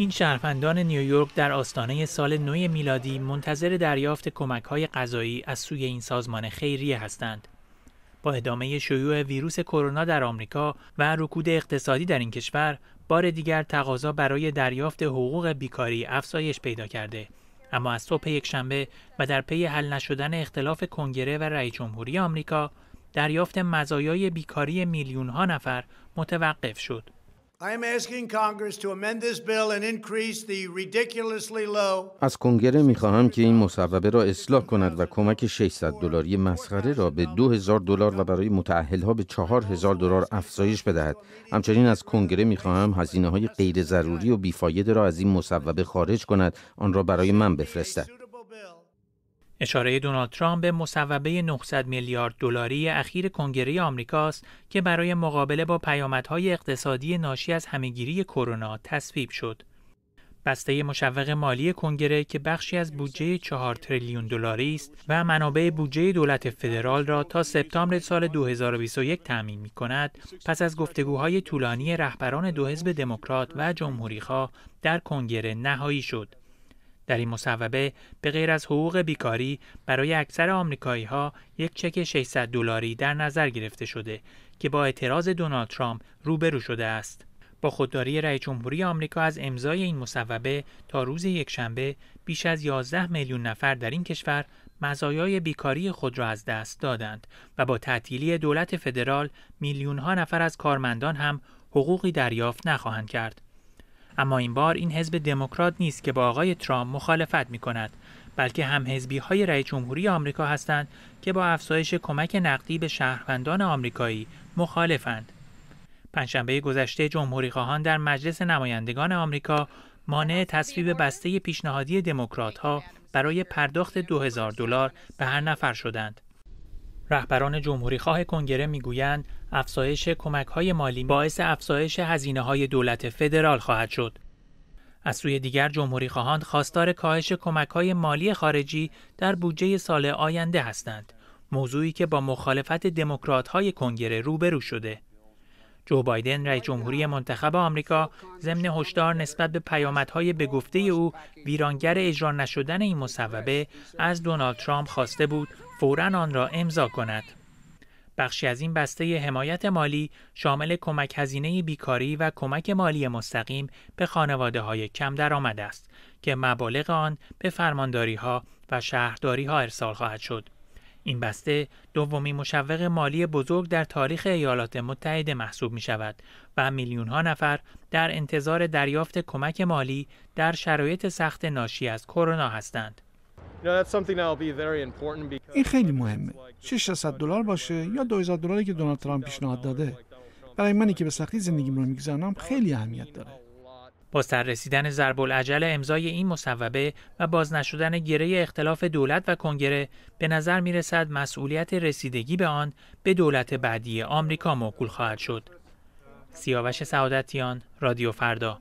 این شهروندان نیویورک در آستانه سال نو میلادی منتظر دریافت کمک های غذایی از سوی این سازمان خیریه هستند. با ادامه شیوع ویروس کرونا در آمریکا و رکود اقتصادی در این کشور، بار دیگر تقاضا برای دریافت حقوق بیکاری افزایش پیدا کرده. اما از صبح شنبه و در پی حل نشدن اختلاف کنگره و رئیس جمهوری آمریکا، دریافت مزایای بیکاری میلیون ها نفر متوقف شد. از کنگره می خواهم که این مصوبه را اصلاح کند و کمک 600 دلاری مسخره را به 2000 دلار و برای ها به 4000 دلار افزایش بدهد. همچنین از کنگره می خواهم هزینه های غیر ضروری و بیفایده را از این مصوبه خارج کند آن را برای من بفرستد. اشاره دونالد ترامپ به مصوبه 900 میلیارد دلاری اخیر کنگره آمریکاست که برای مقابله با پیامدهای اقتصادی ناشی از همهگیری کرونا تصویب شد. بسته مشوق مالی کنگره که بخشی از بودجه 4 تریلیون دلاری است و منابع بودجه دولت فدرال را تا سپتامبر سال 2021 تعمین می کند پس از گفتگوهای طولانی رهبران دو حزب دموکرات و جمهوریخواه در کنگره نهایی شد در این مصوبه به غیر از حقوق بیکاری برای اکثر آمریکایی ها یک چک 600 دلاری در نظر گرفته شده که با اعتراض دونالد ترامپ روبرو شده است. با خودداری رئیس جمهوری آمریکا از امضای این مصوبه تا روز یکشنبه بیش از 11 میلیون نفر در این کشور مزایای بیکاری خود را از دست دادند و با تعطیلی دولت فدرال میلیونها نفر از کارمندان هم حقوقی دریافت نخواهند کرد. اما این بار این حزب دموکرات نیست که با آقای ترامپ مخالفت می کند بلکه هم حزبی های رئیس جمهوری آمریکا هستند که با افزایش کمک نقدی به شهروندان آمریکایی مخالفند. پنجشنبه گذشته جمهوری خواهان در مجلس نمایندگان آمریکا مانع تصویب بسته پیشنهادی دموکرات ها برای پرداخت 2000 دلار به هر نفر شدند. رهبران خواه کنگره میگویند افزایش های مالی باعث افزایش های دولت فدرال خواهد شد. از سوی دیگر جمهوریخواهان خواستار کاهش های مالی خارجی در بودجه سال آینده هستند. موضوعی که با مخالفت های کنگره روبرو شده. جو بایدن رئیس جمهوری منتخب آمریکا ضمن هشدار نسبت به پیامدهای به گفته او ویرانگر اجرا نشدن این مصوبه از دونالد ترامپ خواسته بود فورا آن را امضا کند بخشی از این بسته حمایت مالی شامل کمک هزینه بیکاری و کمک مالی مستقیم به خانواده های کم درآمد است که مبالغ آن به فرمانداری ها و شهرداری ها ارسال خواهد شد. این بسته دومی مشوق مالی بزرگ در تاریخ ایالات متحده محسوب می شود و میلیون ها نفر در انتظار دریافت کمک مالی در شرایط سخت ناشی از کرونا هستند. این خیلی مهمه. 600 دلار باشه یا 2000 دلاری که دونالد ترامپ پیشنهاد داده. برای منی که به سختی زندگیم رو میگذرونم خیلی اهمیت داره. با ضرب العجل امضای این مصوبه و باز نشدن گره اختلاف دولت و کنگره به نظر می رسد مسئولیت رسیدگی به آن به دولت بعدی آمریکا موکول خواهد شد. سیاوش سعادتیان، رادیو فردا